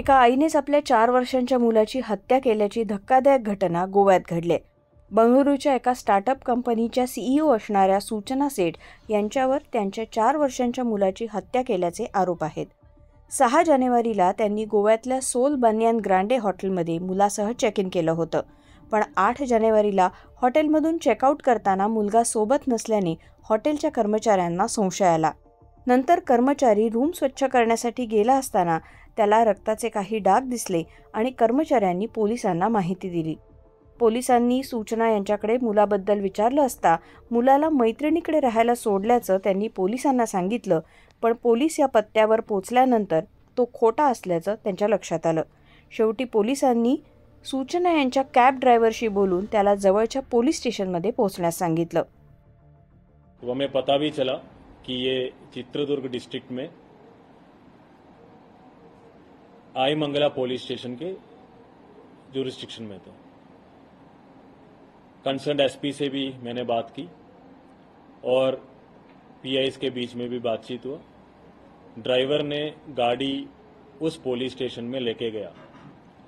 एका आईनेच आपल्या चार वर्षांच्या मुलाची हत्या केल्याची धक्कादायक घटना गोव्यात घडली बंगळुरूच्या एका स्टार्टअप कंपनीच्या सीईओ e असणाऱ्या सूचना सेठ यांच्यावर त्यांच्या चार वर्षांच्या मुलाची हत्या केल्याचे आरोप आहेत सहा जानेवारीला त्यांनी गोव्यातल्या सोल बनियान ग्रांडे हॉटेलमध्ये मुलासह चेक इन केलं होतं पण आठ जानेवारीला हॉटेलमधून चेकआउट करताना मुलगा सोबत नसल्याने हॉटेलच्या कर्मचाऱ्यांना संशय आला नंतर कर्मचारी रूम स्वच्छ करण्यासाठी गेला असताना त्याला रक्ताचे काही डाग दिसले आणि कर्मचाऱ्यांनी पोलिसांना माहिती दिली पोलिसांनी सूचना यांच्याकडे मुलाबद्दल विचारलं असता मुलाला मैत्रिणीकडे राहायला सोडल्याचं त्यांनी पोलिसांना सांगितलं पण पोलीस या पत्त्यावर पोचल्यानंतर तो खोटा असल्याचं त्यांच्या लक्षात आलं शेवटी पोलिसांनी सूचना यांच्या कॅब ड्रायव्हरशी बोलून त्याला जवळच्या पोलीस स्टेशनमध्ये पोहोचण्यास सांगितलं कि ये चित्रदुर्ग डिस्ट्रिक्ट में आई मंगला पुलिस स्टेशन के जुरिस्टिक्शन में था कंसर्न एसपी से भी मैंने बात की और पीआईएस के बीच में भी बातचीत हुआ ड्राइवर ने गाड़ी उस पुलिस स्टेशन में लेके गया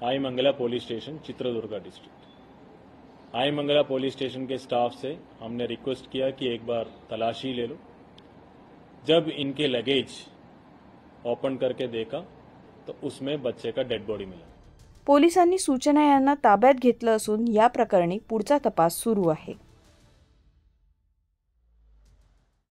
Aimangala police station Chitradurga district Aimangala police station के स्टाफ से हमने रिक्वेस्ट किया कि एक बार तलाशी ले लो जब इनके लगेज ओपन करके देखा तो उसमें बच्चे का डेड बॉडी मिला पोलिसांनी सूचना यांना ताब्यात घेतलं असून या प्रकरणी पुढचा तपास सुरू आहे